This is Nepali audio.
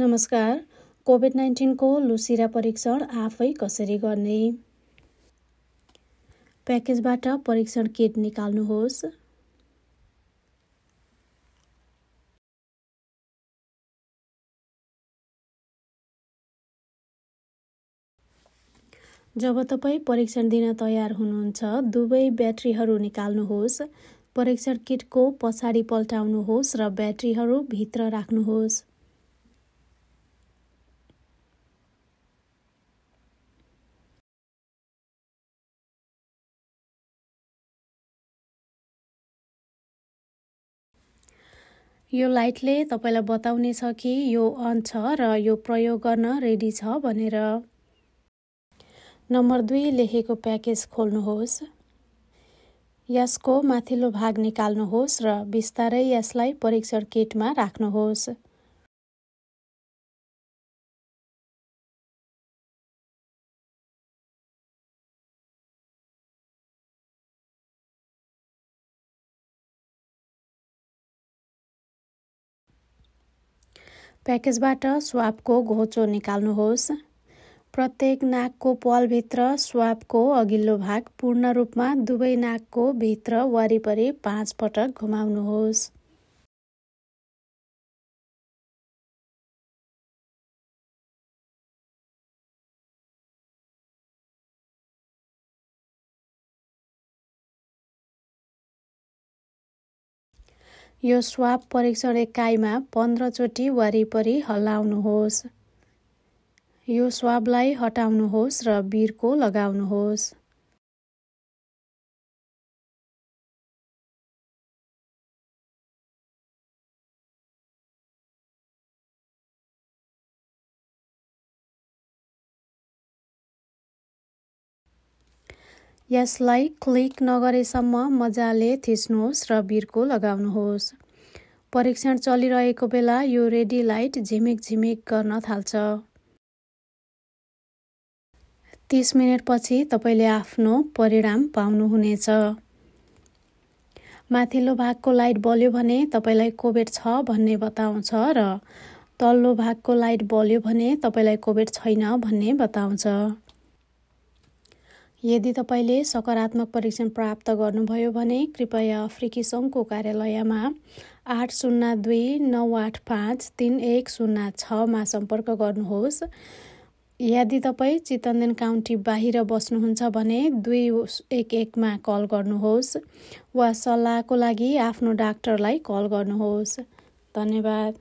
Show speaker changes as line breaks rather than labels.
नमस्कार कोभिड नाइन्टिनको लुसिरा परीक्षण आफै कसरी गर्ने प्याकेजबाट परीक्षण किट निकाल्नुहोस् जब तपाईँ परीक्षण दिन तयार हुनुहुन्छ दुवै ब्याट्रीहरू निकाल्नुहोस् परीक्षण किटको पछाडि पल्टाउनुहोस् र ब्याट्रीहरू भित्र राख्नुहोस् यो लाइटले तपाईँलाई छ कि यो अन छ र यो प्रयोग गर्न रेडी छ भनेर नम्बर दुई लेखेको प्याकेज खोल्नुहोस् यसको माथिल्लो भाग निकाल्नुहोस् र बिस्तारै यसलाई परीक्षण किटमा राख्नुहोस् प्याकेजबाट स्वापको घोचो निकाल्नुहोस् प्रत्येक नाकको पलभित्र स्वापको अघिल्लो भाग पूर्ण रूपमा दुवै नाकको भित्र वरिपरि पाँच पटक घुमाउनुहोस् यो स्वाप परीक्षण एकाइमा पन्ध्रचोटि वरिपरि हल्लाउनुहोस् यो स्वाबलाई हटाउनुहोस् र बिर्को
लगाउनुहोस्
यसलाई क्लिक नगरेसम्म मजाले थिच्नुहोस् र बिर्को लगाउनुहोस् परीक्षण चलिरहेको बेला यो रेडी लाइट झिमिक झिमिक गर्न थाल्छ तिस मिनटपछि तपाईँले आफ्नो परिणाम पाउनुहुनेछ माथिल्लो भागको लाइट बल्यो भने तपाईँलाई कोभिड छ भन्ने बताउँछ र तल्लो भागको लाइट बल्यो भने तपाईँलाई कोभिड छैन भन्ने बताउँछ यदि तपाईँले सकारात्मक परीक्षण प्राप्त गर्नुभयो भने कृपया सङ्घको कार्यालयमा आठ शून्य दुई नौ आठ पाँच तिन एक शून्य छमा सम्पर्क गर्नुहोस् यदि तपाईँ चितन्दन काउन्टी बाहिर बस्नुहुन्छ भने दुई एक एकमा कल गर्नुहोस् वा सल्लाहको लागि आफ्नो डाक्टरलाई कल गर्नुहोस् धन्यवाद